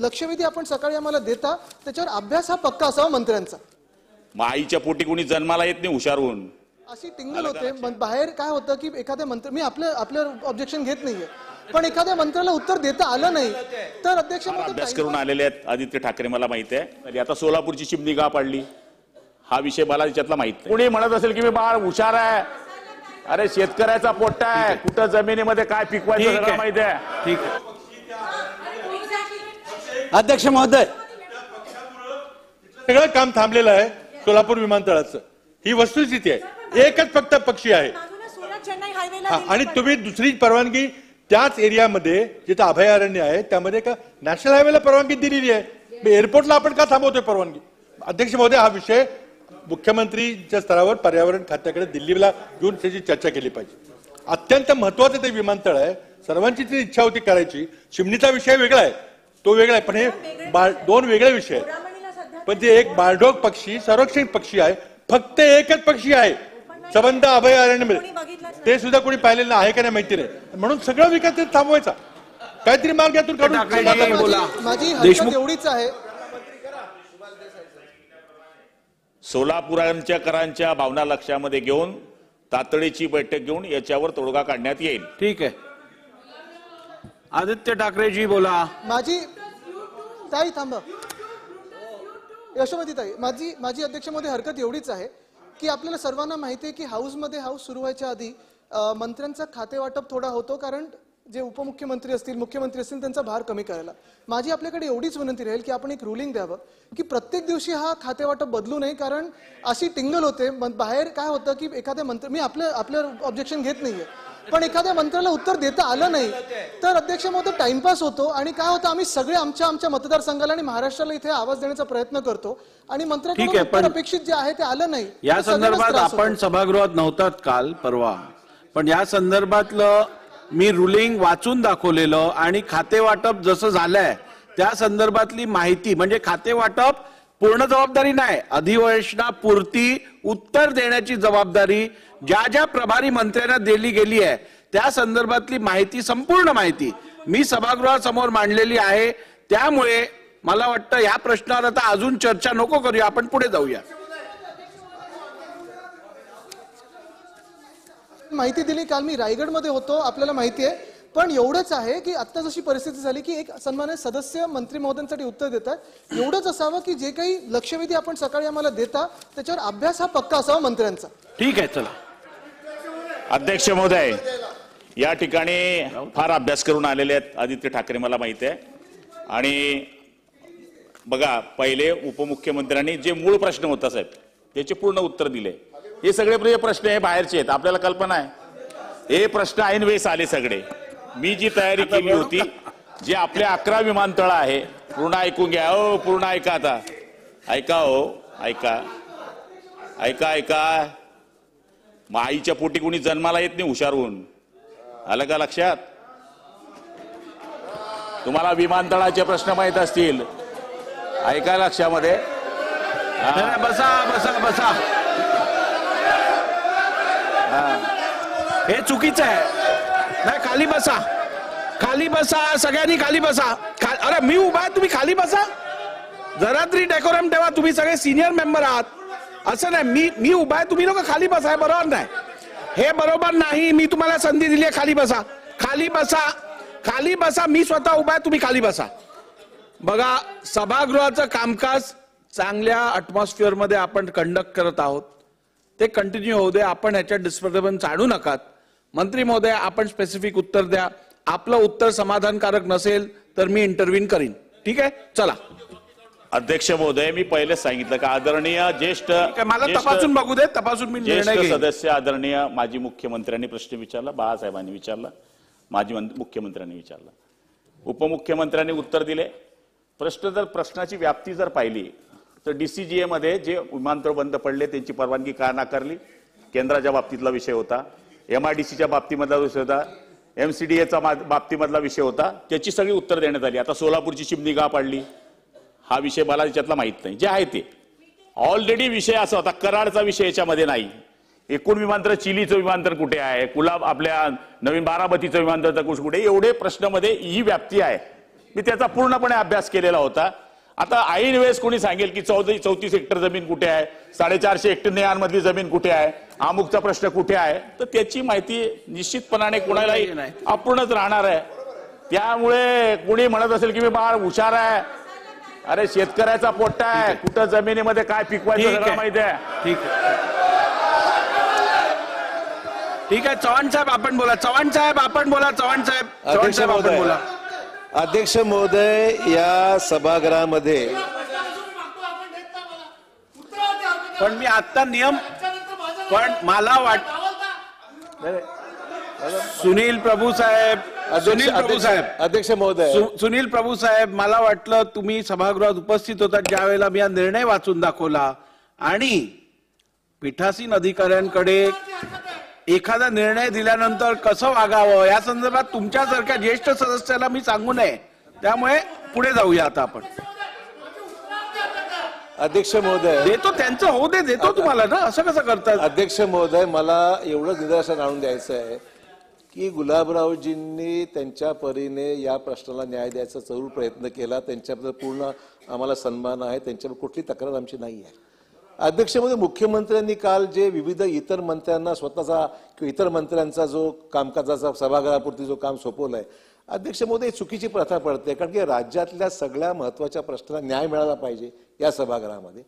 लक्षवेधी आपण सकाळी आम्हाला देता त्याच्यावर अभ्यास हा पक्का असावा मंत्र्यांचा माईच्या आईच्या पोटी कोणी जन्माला येत नाही हुशार होऊन अशी टिंगल होते बाहेर काय होतं की एखाद्या मंत्र मी आपलं आपल्यावर ऑब्जेक्शन घेत नाहीये पण एखाद्या मंत्र्याला उत्तर देता आलं नाही तर अध्यक्ष अभ्यास करून आलेले आहेत आदित्य ठाकरे मला माहित आहे आता सोलापूरची चिमणी गा पाडली हा विषय मला त्याच्यातला माहित कोणी म्हणत असेल की मी बाळ हुशार आहे अरे शेतकऱ्याचा पोट्टा आहे कुठं जमिनीमध्ये काय पिकवायचं माहिती आहे ठीक आहे अध्यक्ष महोदय सगळं काम थांबलेलं आहे सोलापूर विमानतळाचं ही वस्तुस्थिती आहे एकच फक्त पक्षी आहे आणि तुम्ही दुसरी परवानगी त्याच एरियामध्ये जिथं अभयारण्य आहे त्यामध्ये का नॅशनल हायवेला परवानगी दिलेली आहे एअरपोर्टला आपण का थांबवतोय परवानगी अध्यक्ष महोदय हा विषय मुख्यमंत्रीच्या स्तरावर पर्यावरण खात्याकडे दिल्लीला घेऊन त्याची चर्चा केली पाहिजे अत्यंत महत्वाचं ते विमानतळ आहे सर्वांची ती इच्छा होती करायची चिमणीचा विषय वेगळा आहे तो वेगळा आहे पण हे बाळ दोन वेगळे विषय आहेत पण ते एक बाळढोक पक्षी संरक्षण पक्षी आहे फक्त एकच पक्षी आहे सबंध मिळेल ते सुद्धा कोणी पाहिलेलं आहे का नाही माहिती नाही म्हणून सगळं विकास थांबवायचा काहीतरी मार्ग यातून काढून माझी एवढीच आहे करांच्या भावना लक्षामध्ये घेऊन तातडीची बैठक घेऊन याच्यावर तोडगा काढण्यात येईल ठीक आहे आदित्य ठाकरेजी बोला माझी ताई थांब यशोमती ताई माझी माझी अध्यक्षामध्ये हरकत एवढीच आहे की आपल्याला सर्वांना माहिती आहे की हाऊसमध्ये हाऊस सुरू व्हायच्या आधी मंत्र्यांचा खाते वाटप थोडा होतो कारण जे उपमुख्यमंत्री असतील मुख्यमंत्री असतील त्यांचा भार कमी करायला माझी आपल्याकडे एवढीच विनंती राहील की आपण एक रुलिंग द्यावं की प्रत्येक दिवशी हा खाते वाटप बदलू नये कारण अशी टिंगल होते बाहेर काय होतं की एखाद्या मंत्री मी आपलं आपलं ऑब्जेक्शन घेत नाहीये पण एखाद्या मंत्र्याला उत्तर देता आलं नाही तर अध्यक्ष महोदय टाइमपास होतो आणि काय होतं आम्ही सगळे आमच्या आमच्या मतदारसंघाला आणि महाराष्ट्राला इथे आवाज देण्याचा प्रयत्न करतो आणि मंत्र्याकडून अपेक्षित जे आहे ते आलं नाही या संदर्भात आपण सभागृहात नव्हतात काल परवा पण या संदर्भातलं मी रुलिंग वाचून दाखवलेलं आणि खाते वाटप जसं झालंय त्या संदर्भातली माहिती म्हणजे खाते वाटप पूर्ण जबाबदारी नाही अधिवेशनापुरती उत्तर देण्याची जबाबदारी ज्या ज्या प्रभारी मंत्र्यांना दिली गेली आहे त्या संदर्भातली माहिती संपूर्ण माहिती मी सभागृहासमोर मांडलेली आहे त्यामुळे मला वाटतं या प्रश्नावर आता अजून चर्चा नको करूया आपण पुढे जाऊया माहिती दिली काल मी रायगडमध्ये होतो आपल्याला माहिती आहे पण एवढंच आहे की आत्ता जशी परिस्थिती झाली की एक सन्मान सदस्य मंत्री महोदयांसाठी उत्तर देतात एवढंच असावं की जे काही लक्षवेधी आपण सकाळी आम्हाला देता त्याच्यावर अभ्यास हा पक्का असावा मंत्र्यांचा ठीक आहे चला अध्यक्ष महोदय या ठिकाणी फार अभ्यास करून आलेले आहेत आदित्य ठाकरे मला माहिती आहे आणि बघा पहिले उपमुख्यमंत्र्यांनी जे मूळ प्रश्न होता साहेब त्याचे पूर्ण उत्तर दिले हे सगळे म्हणजे प्रश्न हे बाहेरचे आहेत आपल्याला कल्पना आहे हे प्रश्न ऐन वेळेस आले सगळे मी जी तयारी केली होती जे आपले अकरा विमानतळ आहे पूर्ण ऐकून घ्या हो पूर्ण ऐका आता ऐका हो ऐका ऐका ऐका माईच्या आईच्या पोटी कोणी जन्माला येत नाही हुशारहून आलं का लक्षात तुम्हाला विमानतळाचे प्रश्न माहीत असतील ऐका लक्षामध्ये बसा बसा बसा हे चुकीचं आहे नाही खाली बसा खाली बसा सगळ्यांनी खाली बसा खा अरे मी उभा आहे तुम्ही खाली बसा जरा तरी डेकोरम ठेवा तुम्ही सगळे सिनियर मेंबर आहात असं नाही मी मी उभा आहे तुम्ही लोक खाली बसा बरोबर नाही हे बरोबर नाही मी तुम्हाला संधी दिली आहे खाली बसा खाली बसा खाली बसा मी स्वतः उभा आहे तुम्ही खाली बसा बघा सभागृहाचं कामकाज चांगल्या अटमॉस्फिअरमध्ये आपण कंडक्ट करत आहोत ते कंटिन्यू होऊ दे आपण ह्याच्यात डिस्टर्बन्स आणू नकात मंत्री महोदय आपण स्पेसिफिक उत्तर द्या आपलं उत्तर समाधानकारक नसेल तर मी इंटरव्हीन करीन ठीक आहे चला अध्यक्ष महोदय मी पहिले सांगितलं का आदरणीय ज्येष्ठ मला तपासून बघू दे तपासून मी सदस्य आदरणीय माजी मुख्यमंत्र्यांनी प्रश्न विचारला बाळासाहेबांनी विचारला माजी मुख्यमंत्र्यांनी विचारला उपमुख्यमंत्र्यांनी उत्तर दिले प्रश्न जर प्रश्नाची व्याप्ती जर पाहिली तर डीसीजीए मध्ये जे विमानतळ बंद पडले त्यांची परवानगी का नाकारली केंद्राच्या बाबतीतला विषय होता एम आय डी सीच्या बाबतीमधला विषय होता एम सी डी एचा बाबतीमधला विषय होता त्याची सगळी उत्तर देण्यात आली आता सोलापूरची चिमणी का पाडली हा विषय मला त्याच्यातला माहीत नाही जे आहे ते ऑलरेडी विषय असा होता कराडचा विषय याच्यामध्ये नाही एकूण विमानतळ चिलीचं विमानतळ कुठे आहे कुलाब आपल्या नवीन बारामतीचं विमानतळ कुठे एवढे प्रश्नमध्ये ही व्याप्ती आहे मी त्याचा पूर्णपणे अभ्यास केलेला होता आता ऐन वेळेस कोणी सांगेल की चौदा चौतीस हेक्टर जमीन कुठे आहे साडेचारशे हेक्टर नेहांमधली जमीन कुठे आहे अमुकचा प्रश्न कुठे आहे तर त्याची माहिती निश्चितपणाने कोणालाही अपूर्णच राहणार आहे त्यामुळे कोणी म्हणत असेल की मी बाळ हुशार आहे अरे शेतकऱ्याचा पोटा आहे कुठं जमिनीमध्ये काय पिकवायचं माहिती आहे ठीक आहे ठीक आहे चव्हाण साहेब आपण बोला चव्हाण साहेब आपण बोला चव्हाण साहेब चव्हाण साहेब आपण बोला अध्यक्ष महोदय या सभागृहामध्ये पण मी आता नियम पण मला वाट सुनील प्रभू साहेब सुनील प्रभू साहेब अध्यक्ष महोदय सुनील प्रभू साहेब मला वाटलं तुम्ही सभागृहात उपस्थित होता ज्या वेळेला मी हा निर्णय वाचून दाखवला आणि पीठासीन अधिकाऱ्यांकडे एखादा निर्णय दिल्यानंतर कसं वागावं या संदर्भात तुमच्यासारख्या ज्येष्ठ सदस्याला मी सांगू नये त्यामुळे पुढे जाऊया आता आपण अध्यक्ष महोदय देतो त्यांचं होऊ दे देतो तुम्हाला ना असं कसं करतात अध्यक्ष महोदय मला एवढं निदर्शन आणून द्यायचं आहे की गुलाबरावजींनी त्यांच्या परीने या प्रश्नाला न्याय द्यायचा जरूर प्रयत्न केला त्यांच्याबद्दल पूर्ण आम्हाला सन्मान आहे त्यांच्याबद्दल कुठली तक्रार आमची नाही आहे अध्यक्षमध्ये मुख्यमंत्र्यांनी काल जे विविध इतर मंत्र्यांना स्वतःचा किंवा इतर मंत्र्यांचा जो कामकाजाचा सभागृहापुरती जो काम सोपवला आहे अध्यक्षमध्ये चुकीची प्रथा पडते कारण की राज्यातल्या सगळ्या महत्त्वाच्या प्रश्नाला न्याय मिळाला पाहिजे या सभागृहामध्ये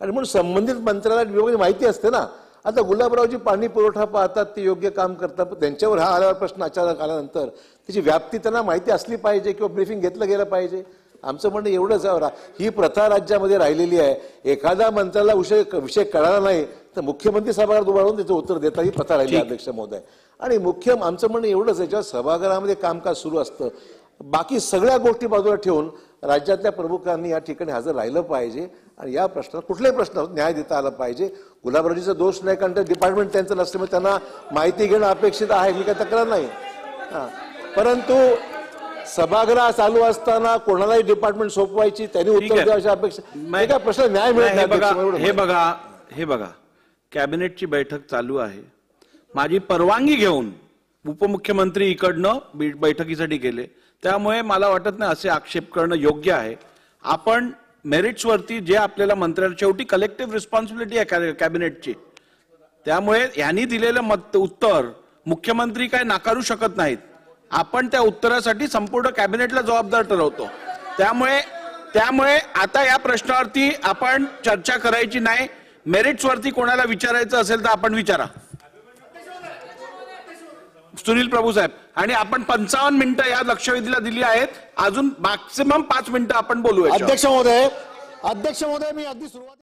आणि म्हणून संबंधित मंत्र्याला योग्य माहिती असते ना आता गुलाबरावजी पाणी पुरवठा पाहतात ते योग्य काम करतात त्यांच्यावर हा आल्यावर प्रश्न अचानक आल्यानंतर त्याची व्याप्ती त्यांना माहिती असली पाहिजे किंवा ब्रीफिंग घेतलं गेलं पाहिजे आमचं म्हणणं एवढंच आहे ही प्रथा राज्यामध्ये राहिलेली आहे एखादा मंत्र्याला विषय विषय कळाला नाही तर मुख्यमंत्री सभागृहात उभारून त्याचं उत्तर देता ही प्रथा राहिली अध्यक्ष महोदय आणि मुख्य आमचं म्हणणं एवढंच आहे जेव्हा सभागृहामध्ये कामकाज सुरू असतं बाकी सगळ्या गोष्टी बाजूला ठेवून राज्यातल्या प्रमुखांनी या ठिकाणी हजर राहिलं पाहिजे आणि या प्रश्नात कुठल्याही प्रश्न न्याय देता आला पाहिजे गुलाबराजीचा दोष नाही कारण डिपार्टमेंट त्यांचं नसल्यामुळे त्यांना माहिती घेणं अपेक्षित आहे मी काही तक्रार नाही परंतु सभागृह चालू असताना कोणालाही डिपार्टमेंट सोपवायची त्याने उत्तर अपेक्षा प्रश्न न्याय मिळत हे बघा हे बघा कॅबिनेटची बैठक चालू आहे माझी परवानगी घेऊन उपमुख्यमंत्री इकडनं बैठकीसाठी गेले त्यामुळे मला वाटत नाही असे आक्षेप करणं योग्य आहे आपण मेरिट्सवरती जे आपल्याला मंत्र्याला शेवटी कलेक्टिव्ह रिस्पॉन्सिबिलिटी आहे कॅबिनेटची त्यामुळे यांनी दिलेलं मत उत्तर मुख्यमंत्री काय नाकारू शकत नाहीत आपण त्या उत्तरासाठी संपूर्ण कॅबिनेटला जबाबदार ठरवतो त्यामुळे त्यामुळे आता या प्रश्नावरती आपण चर्चा करायची नाही मेरिट्सवरती कोणाला विचारायचं असेल तर आपण विचारा सुनील प्रभू साहेब आणि आपण पंचावन्न मिनिटं या लक्षवेधीला दिली आहेत अजून मॅक्सिमम पाच मिनिटं आपण बोलूया अध्यक्ष महोदय अध्यक्ष महोदय मी अगदी सुरुवात